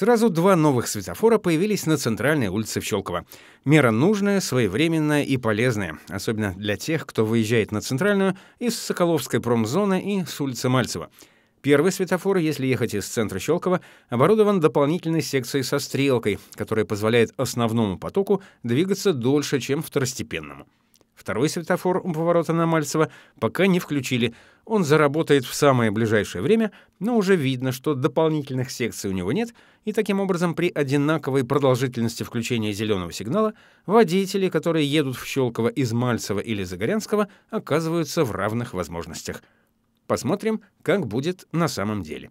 Сразу два новых светофора появились на центральной улице в Щелково. Мера нужная, своевременная и полезная, особенно для тех, кто выезжает на центральную из Соколовской промзоны и с улицы Мальцева. Первый светофор, если ехать из центра Щелково, оборудован дополнительной секцией со стрелкой, которая позволяет основному потоку двигаться дольше, чем второстепенному. Второй светофор у поворота на Мальцево пока не включили, он заработает в самое ближайшее время, но уже видно, что дополнительных секций у него нет, и таким образом при одинаковой продолжительности включения зеленого сигнала водители, которые едут в Щелково из Мальцева или Загорянского, оказываются в равных возможностях. Посмотрим, как будет на самом деле.